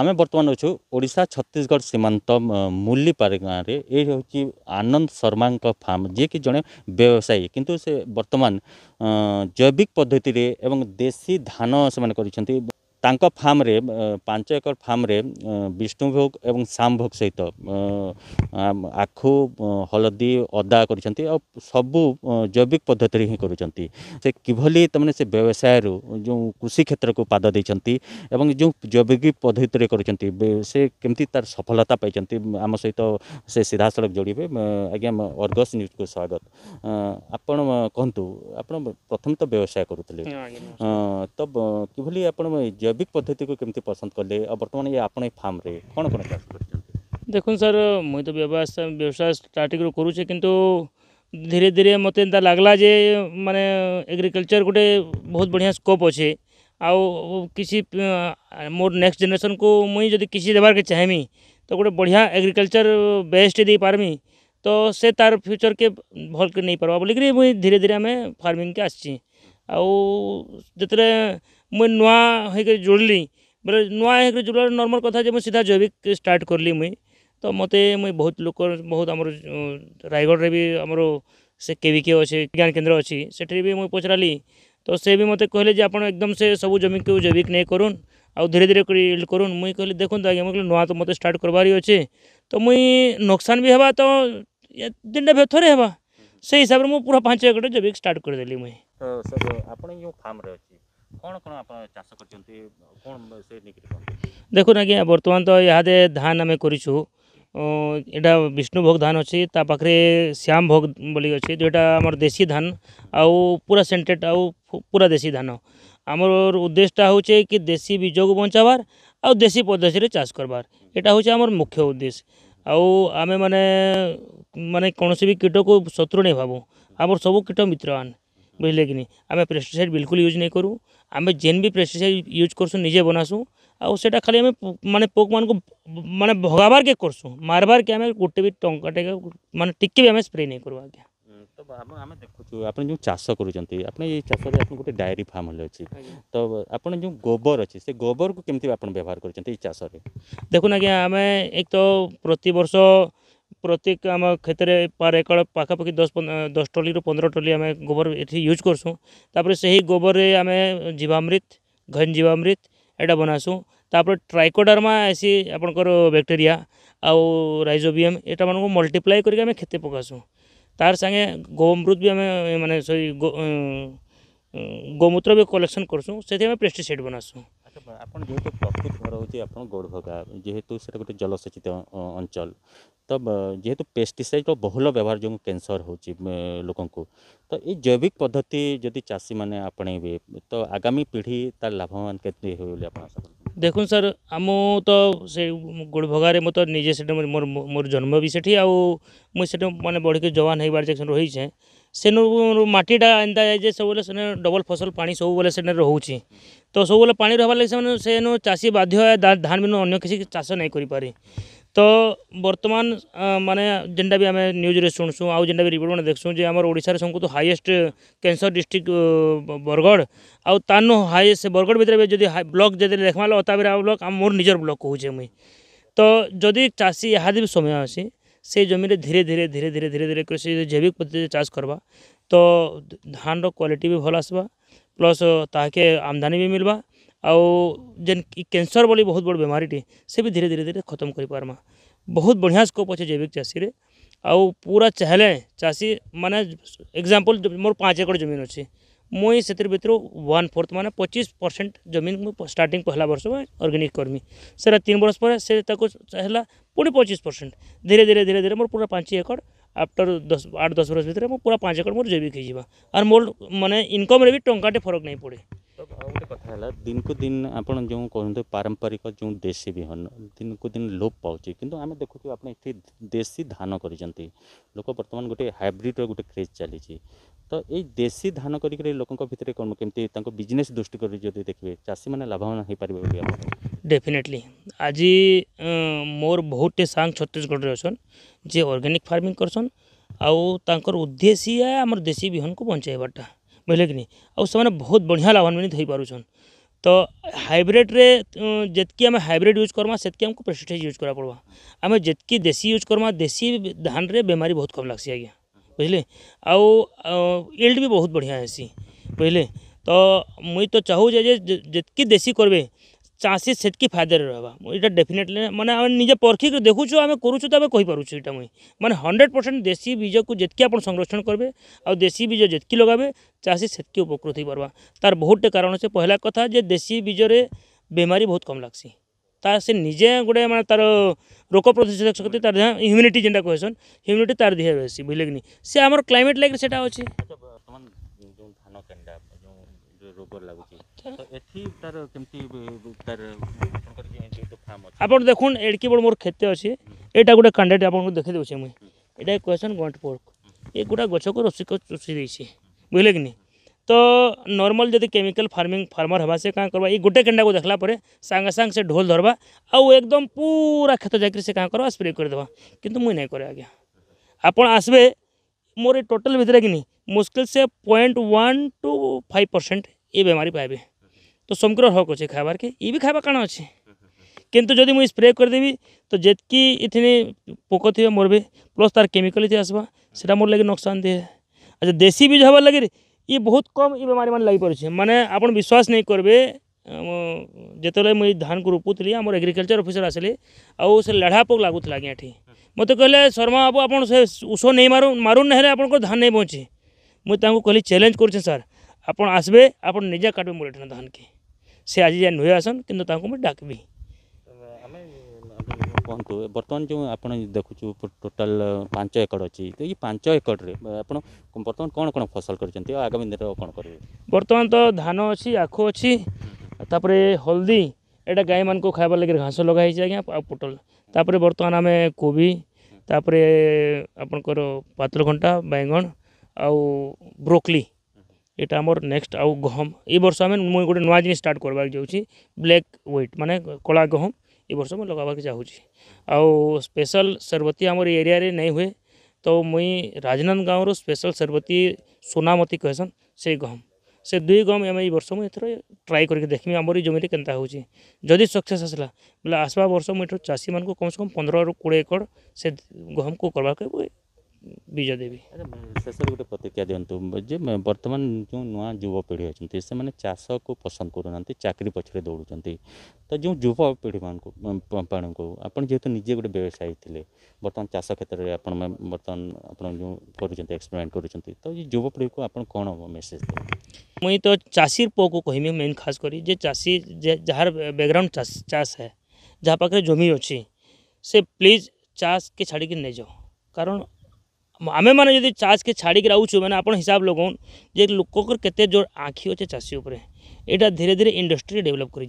ଆମେ ବର୍ତ୍ତମାନ ଅଛୁ ଓଡ଼ିଶା ଛତିଶଗଡ଼ ସୀମାନ୍ତ ମୁଲିପାରି ଗାଁରେ ଏ ହେଉଛି ଆନନ୍ଦ ଶର୍ମାଙ୍କ ଫାର୍ମ ଯିଏକି ଜଣେ ବ୍ୟବସାୟୀ କିନ୍ତୁ ସେ ବର୍ତ୍ତମାନ ଜୈବିକ ପଦ୍ଧତିରେ ଏବଂ ଦେଶୀ ଧାନ ସେମାନେ କରିଛନ୍ତି ତାଙ୍କ ଫାର୍ମରେ ପାଞ୍ଚ ଏକର ଫାର୍ମରେ ବିଷ୍ଣୁଭୋଗ ଏବଂ ଶାମଭୋଗ ସହିତ ଆଖୁ ହଳଦୀ ଅଦା କରିଛନ୍ତି ଆଉ ସବୁ ଜୈବିକ ପଦ୍ଧତିରେ ହିଁ କରୁଛନ୍ତି ସେ କିଭଳି ତାମାନେ ସେ ବ୍ୟବସାୟରୁ ଯେଉଁ କୃଷି କ୍ଷେତ୍ରକୁ ପାଦ ଦେଇଛନ୍ତି ଏବଂ ଯେଉଁ ଜୈବିକ ପଦ୍ଧତିରେ କରୁଛନ୍ତି ସେ କେମିତି ତାର ସଫଳତା ପାଇଛନ୍ତି ଆମ ସହିତ ସେ ସିଧାସଳଖ ଯୋଡ଼ିବେ ଆଜ୍ଞା ଅର୍ଗସ୍ ନ୍ୟୁଜ୍କୁ ସ୍ୱାଗତ ଆପଣ କୁହନ୍ତୁ ଆପଣ ପ୍ରଥମେ ତ ବ୍ୟବସାୟ କରୁଥିଲେ ତ କିଭଳି ଆପଣ ଜୈବିକ जैविक पद्धति को कमी पसंद कले बर्तमान ये आपण फार्म्रे कौन कौन चाष कर देख सर मुझे तो व्यवसाय व्यवसाय स्टार्टिंग करुचे कितु धीरे धीरे मत लगला जे मानने एग्रिकलचर गोटे बहुत बढ़िया स्कोप अच्छे आउ किसी मोर नेक्स्ट जेनेसन को मुई जब किसी देवारे चाहेमी तो गोटे बढ़िया एग्रिकलचर बेस्ट दे पारमी तो से तार फ्यूचर के भल्के नहीं पार्बा बोलिक मुई धीरे धीरे आम फार्मिंग के आसची आउ मुझे नुआ होकर जुड़ली बोले नुआ होकर जुड़ा नर्माल कथा सीधा जैविक स्टार्ट करी मुई तो मत मुई बहुत लोक बहुत आम रायगढ़ भी आम से केविके अच्छे विज्ञान केन्द्र अच्छी से मुझे पचराली तो सी भी मत कहे आप एकदम से सब जमी को जैविक नहीं करूँ आउ धीरे धीरे कर करूँ मुई कह देखु आज मुझे नुआ तो मत स्टार्ट करबार अच्छे तो मुई नुकसान भी हाँ तो दिन टाइम थे हाँ से हिसाब से मुझे पूरा पांच एकड़े जैविक स्टार्ट करदेली मुई सर आप देखो ना आज्ञा बर्तमान तो यहाँ धान आम कर यहाँ विष्णुभोग धान अच्छी तापे श्याम भोग बोली अच्छे जोटा आम देशी धान आउ पूरा सेन्टेड आउ पूरा देशी धान आम उद्देश्यटा हूँ कि देशी बीज को बचावार आउ देशी पद्धति से चाष करवार यहाँ हूँ आम मुख्य उद्देश्य आम मैंने मानने कौन सी भी कीट को शत्रु नहीं भाव आम सब कीट मित्रवान्न बुझल कि नहीं आम पेस्टिसाइड बिल्कुल यूज नहीं करूँ आम जेन भी पेस्टिसाइड यूज करसुँ निजे बनासुँ आटा खाली आम मानते पोक मान मानते भगवार के करसुँ मारबार के हम्म, तो आम गोटे भी टाटे मानते टिके भी आम स्प्रे नहीं करूँ आज आप जो चाष कर गोटे डायरी फार्म हेल्ले तो आप जो गोबर अच्छे से गोबर को कमी आप देखना आज्ञा आम एक तो प्रत वर्ष प्रत्येक आम क्षेत्र पार एक पाखापाखि दस दस ट्रली रू पंद्रह टली आम गोबर ये यूज करसुँ तापर से ही गोबर में आम जीवामृत घन जीवामृत यहाँ बनासुँ तापर ट्राइकोडर्मा ऐसी आपंकर बैक्टेरिया आउ रईजोबिम यहाँ मानक मल्टीप्लाए कर क्षेत्र पकासुँ तार सागे गोमृत भी आम मानने गोमूत्र भी कलेक्शन करसुँ से प्रेस्टिसेड बनासुँ आप जो प्रकृत घर हूँ आप जेहेतु से गोटे जलसेचित अंचल ତ ଯେହେତୁ ପେଷ୍ଟିସାଇଡ଼୍ର ବହୁଳ ବ୍ୟବହାର ଯୋଗୁଁ କ୍ୟାନ୍ସର୍ ହେଉଛି ଲୋକଙ୍କୁ ତ ଏଇ ଜୈବିକ ପଦ୍ଧତି ଯଦି ଚାଷୀମାନେ ଆପଣେଇବେ ତ ଆଗାମୀ ପିଢ଼ି ତା'ର ଲାଭବାନ କେତେ ହେବେ ବୋଲି ଆପଣ ଆଶା କରୁଛନ୍ତି ଦେଖନ୍ତୁ ସାର୍ ଆମ ତ ସେ ଗୁଡ଼ଭଗାରେ ମୁଁ ତ ନିଜେ ସେଠି ମୋର ମୋର ଜନ୍ମ ବି ସେଠି ଆଉ ମୁଁ ସେଠି ମାନେ ବଢ଼ିକି ଯବାନ ହେଇବାର୍ ଯେ ରହିଛେଁ ସେନୁ ମାଟିଟା ଏନ୍ତା ଯେ ସବୁବେଳେ ସେନେ ଡବଲ ଫସଲ ପାଣି ସବୁବେଳେ ସେନେ ରହୁଛି ତ ସବୁବେଳେ ପାଣି ରହିବାର୍ ଲାଗି ସେମାନେ ସେନୁ ଚାଷୀ ବାଧ୍ୟ ଧାନ ବିନୁ ଅନ୍ୟ କିଛି ଚାଷ ନାଇଁ କରିପାରେ ତ ବର୍ତ୍ତମାନ ମାନେ ଯେନ୍ଟା ବି ଆମେ ନ୍ୟୁଜ୍ରେ ଶୁଣସୁଁ ଆଉ ଯେନ୍ଟା ବି ମାନେ ଦେଖ୍ସୁଁ ଯେ ଆମର ଓଡ଼ିଶାରେ ସବୁଠୁ ହାଇଏଷ୍ଟ କ୍ୟାନ୍ସର ଡିଷ୍ଟ୍ରିକ୍ଟ ବରଗଡ଼ ଆଉ ତାନୁ ହାଇ ସେ ବରଗଡ଼ ଭିତରେ ବି ଯଦି ବ୍ଲକ୍ ଯଦି ଦେଖ୍ମା ତା ପରେ ଆଉ ବ୍ଲକ୍ ଆମ ମୋର ନିଜର ବ୍ଲକ୍ କହୁଛେ ମୁଇଁ ତ ଯଦି ଚାଷୀ ଇହାଦେ ବି ସମୟ ଅଛି ସେ ଜମିରେ ଧୀରେ ଧୀରେ ଧୀରେ ଧୀରେ ଧୀରେ ଧୀରେ କରି ସେ ଜୈବିକ ପଦ୍ଧତିରେ ଚାଷ କର୍ବା ତ ଧାନର କ୍ୱାଲିଟି ବି ଭଲ ଆସ୍ବା ପ୍ଲସ୍ ତାହାକେ ଆମଦାନୀ ବି ମିଲ୍ବା ଆଉ ଯେନ୍ କ୍ୟାନ୍ସର୍ ବୋଲି ବହୁତ ବଡ଼ ବେମାରୀଟେ ସେ ବି ଧୀରେ ଧୀରେ ଧୀରେ ଖତମ କରିପାର୍ମା ବହୁତ ବଢ଼ିଆ ସ୍କୋପ୍ ଅଛେ ଜୈବିକ ଚାଷୀରେ ଆଉ ପୁରା ଚାହିଁଲେ ଚାଷୀ ମାନେ ଏକ୍ଜାମ୍ପଲ୍ ମୋର ପାଞ୍ଚ ଏକର ଜମିନ୍ ଅଛେ ମୁଇଁ ସେଥିର୍ ଭିତରୁ ୱାନ୍ ଫୋର୍ଥ ମାନେ ପଚିଶ ପରସେଣ୍ଟ ଜମିନ୍ ମୁଁ ଷ୍ଟାର୍ଟିଂ ପହଲା ବର୍ଷ ଅର୍ଗାନିକ୍ କର୍ମି ସେଟା ତିନି ବର୍ଷ ପରେ ସେ ତାକୁ ହେଲା ପୁଣି ପଚିଶ ପରସେଣ୍ଟ ଧୀରେ ଧୀରେ ଧୀରେ ଧୀରେ ମୋର ପୁରା ପାଞ୍ଚ ଏକର ଆଫ୍ଟର୍ ଦଶ ଆଠ ଦଶ ବର୍ଷ ଭିତରେ ମୁଁ ପୁରା ପାଞ୍ଚ ଏକର ମୋର ଜୈବିକ ହେଇଯିବା ଆର୍ ମୋର ମାନେ ଇନକମ୍ରେ ବି ଟଙ୍କାଟେ ଫରକ ନାଇଁ ପଡ଼େ गोटे कथा है दिन कु दिन आप जो कहते पारंपरिक जो देशी विहन दिन कु दिन लोप पाँच कि आम देखु आप देशी धान कर लोक बर्तमान गोटे हाइब्रिड रोटे क्रेज चली तो ये देशी धान कर लोकों भितर कौन कमी बिजनेस दृष्टि जो देखिए चाषी मैंने लाभवान हो पारे डेफिनेटली आज मोर बहुत सांग छत्तीसगढ़ अच्छे जे अर्गानिक फार्मिंग करसन आउर उद्देश्य आम देशी बिहन को बचाईबाटा बुझे कि नहीं बहुत बढ़िया लाभान्वित हो पार्छन तो हाइब्रिड्रे अं, जितकी आम हाइब्रिड यूज करमा से आमको प्रेसीटाइज यूज करा पड़वा आम जितकी देसी यूज करमा देसी धान रे बेमारी बहुत कम लग्सी आज्ञा बुझे आउ इल्ड भी बहुत बढ़िया है बुझे तो मुई तो चाहूचे जितकी देसी करबे चाषी से फायदे रहा यहाँ डेफिनेटली मैंने निजे परखिक देखु आम करुचु तो आम कहीपूँ यहाँ मुई मैंने हंड्रेड परसेंट देशी बीज को जितकी आप संरक्षण करेंगे आशी बीज जितक लगे चाषी से उपकृत हो पार्बा तार बहुत कारण से पहला कथा जे देशी बीजे बेमारी बहुत कम लग्सी से निजे गोटे मैं तार रोग प्रतिषेधक शक्ति तार ह्यूमिनिटी जेनटा कहसन ह्यूमिनिटी तार देह बेस बुझे कि नहीं सी आम क्लैमेट लाइक से आपन देखुन एड़की बड़ मोर क्षेत्र अच्छे एटा गोटे कैंडिडेट आपन को देखे देउछे क्वेश्चन गोंट पोर्क ए गुडा गछ को रसिक चुसी दैसि बुझले कि नहीं तो नर्माल जो केमिकाल फार्मिंग फार्मर हवा से का करबा गोटे गुटे केंडा को देखला परे सांगे सांग से ढोल धरवा आ एकदम पूरा क्षेत्र जाकर से का करबा स्प्रे कर देबा किंतु मई नै करे आ आपन आसबे मोर टोटल भितर कि मुस्किल से पॉइंट 0.1 टू फाइव परसेंट ये बेमारी पाए তো সমগ্র হক অছে খাইবার কে ই বি খাইবা কাণ অছে কিন্তু যদি মুই স্প্রে করিদেবি তো যেতকি ইথিনে পোক থিবে মরবে প্লস তার কেমিকাল ইথি আসবা সেটা মোর লাগে নোকসান দিয়ে আচ্ছা দেশি বীজ হবার লাগে ই বহুত কম ই বেমারি মানে লাগি পারছে মানে আপন বিশ্বাস নাই করবে যেতবে মুই ধান কু রোপুলি আমার এগ্রিকলচর অফিসর আসলে আউ সে লেঢ়া পোক লাগুলা আজ্ঞা এটি মতো কহিলেন শর্মা বাবু আপনার সে উষ নেই মারু মারুন না আপনার ধান নেই পৌঁছে মুই তাঁকু কহিলি চ্যালেঞ্জ করছে স্যার আপন আসবে আপন নিজে কাটবে মোর এখানে ধানকে ସେ ଆଜି ଯାଇ ନୁହେଁ ଆସନ୍ କିନ୍ତୁ ତାଙ୍କୁ ମୁଁ ଡାକିବି ଆମେ କୁହନ୍ତୁ ବର୍ତ୍ତମାନ ଯେଉଁ ଆପଣ ଦେଖୁଛୁ ଟୋଟାଲ ପାଞ୍ଚ ଏକର ଅଛି ତ ଏଇ ପାଞ୍ଚ ଏକରରେ ଆପଣ ବର୍ତ୍ତମାନ କ'ଣ କ'ଣ ଫସଲ କରିଛନ୍ତି ଆଉ ଆଗାମୀ ଦିନରେ କ'ଣ କରିବେ ବର୍ତ୍ତମାନ ତ ଧାନ ଅଛି ଆଖୁ ଅଛି ତାପରେ ହଳଦୀ ଏଇଟା ଗାଈମାନଙ୍କୁ ଖାଇବା ଲାଗି ଘାସ ଲଗା ହେଇଛି ଆଜ୍ଞା ଆଉ ପୋଟଲ ତାପରେ ବର୍ତ୍ତମାନ ଆମେ କୋବି ତାପରେ ଆପଣଙ୍କର ପାତଲଘଣ୍ଟା ବାଇଗଣ ଆଉ ବ୍ରୋକଲି এটা আমৰ নেক্সট আউ গহম এবছৰ আমি মই গোটেই নৱ জিন ষ্টার্ট কৰিবলৈ যাওছি ব্ল্যাক হোৱাইট মানে কলা গহম এবছৰ মই লগা ভালকৈ যাওছি আউ স্পেশাল ਸਰবতী আমাৰ এৰিয়াৰে নাই হ'য়ে ত মই ৰাজনাথ গাঁৱৰ স্পেশাল ਸਰবতী সোনামতী কৈছন সেই গহম সেই দুই গহম আমি এবছৰ মই ট্ৰাই কৰি দেখি আমাৰ যমৰ কেনতা হ'উজি যদি সাকসেছ আছলা বলাই আসবা বছৰ মই ট্ৰাছি মানক কমচকম 15 ৰ 20 একৰ সেই গহমক কৰিবলৈ विजय देवी शेषर गोटे प्रतिक्रिया दिंतु जे बर्तमान जो नुआ जुवपीढ़ी अच्छा से मैंने चाष को पसंद करूना चाकरी पचर दौड़ तो जो जुवपीढ़ी को आप जेहतु निजे गोटे व्यवसायी थे बर्तमान चाष क्षेत्र में बर्तमान आप कर एक्सपेरिमेंट कर तो ये को आप कौन मेसेज दे मुई तो चाषी पु को कहमी मेन खास कर चाषी जार बैकग्राउंड चाष है जहाँ पाखे जमी अच्छे से प्लीज चाष के छाड़ी नहीं जाओ कारण मैंने जदि चाष के छाड़ी रहुचु मैंने आप हिसाब लगन जे लोकर के जोर आखि अच्छे चाषी उपर यहाँ धीरे धीरे इंडस्ट्री डेवलप कर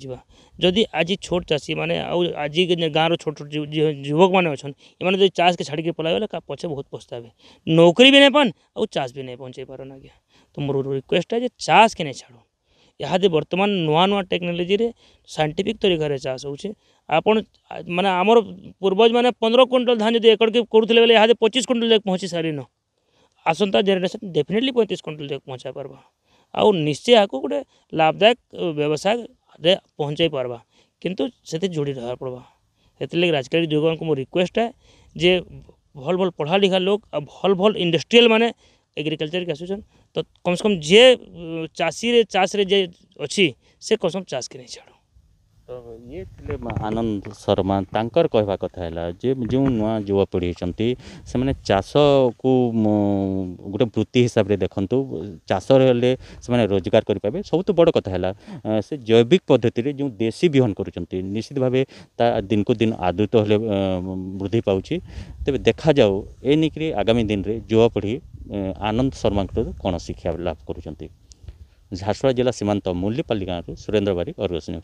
जदि आज छोट चाषी मैंने आज गाँव रोट छोट युवक मैंने अच्छा इन्हें चाष के छाड़ी पलागले पचे बहुत पछतावे नौकरी भी नहीं पान आउ चाष भी नहीं पहुँचे पारन आज्ञा तो मोर रिक्वेस्ट है चाष के नहीं छाड़ यहाँ बर्तमान नुआ नुआ टेक्नोलोजी सैंटिफिक तरीका चाष हो मैंने आम पूर्वज मैंने पंद्रह क्विंटल धान जो एकड़ के करुते बेले यहाँ पचीस क्विंटल जाए पहुँची सारे न आसंता जेनेसन डेफिनेटली पैंतीस क्विंटल जाए पहुँचा पार्ब आउ आपको गोटे लाभदायक व्यवसाय पहुँचाई पार्बा कितु से जोड़ी रहा पड़वा से राजकारी युवक को रिक्वेस्ट है जे भल भल पढ़ा लिखा लोक आ भल इंडस्ट्रीएल मैंने एग्रिकलचर के आसुच्छे ତ କମ୍ସେ କମ୍ ଯିଏ ଚାଷୀରେ ଚାଷରେ ଯିଏ ଅଛି ସେ କମ୍ସେ କମ୍ ଚାଷକେ ନେଇ ଛାଡ଼ୁ ତ ଇଏ ଥିଲେ ଆନନ୍ଦ ଶର୍ମା ତାଙ୍କର କହିବା କଥା ହେଲା ଯେ ଯେଉଁ ନୂଆ ଯୁବପିଢ଼ି ଅଛନ୍ତି ସେମାନେ ଚାଷକୁ ଗୋଟେ ବୃତ୍ତି ହିସାବରେ ଦେଖନ୍ତୁ ଚାଷ ହେଲେ ସେମାନେ ରୋଜଗାର କରିପାରିବେ ସବୁଠୁ ବଡ଼ କଥା ହେଲା ସେ ଜୈବିକ ପଦ୍ଧତିରେ ଯେଉଁ ଦେଶୀ ବିହନ କରୁଛନ୍ତି ନିଶ୍ଚିତ ଭାବେ ତା ଦିନକୁ ଦିନ ଆଦୃତ ହେଲେ ବୃଦ୍ଧି ପାଉଛି ତେବେ ଦେଖାଯାଉ ଏ ନେଇକରି ଆଗାମୀ ଦିନରେ ଯୁବପିଢ଼ି आनन्द शर्माको कम शिक्षा लाभ गर्ुन्छ झारसुडा जिल्ला सिमान्त मल्लीपालिली गाँडो सुरन्द्र बारिक अरेसन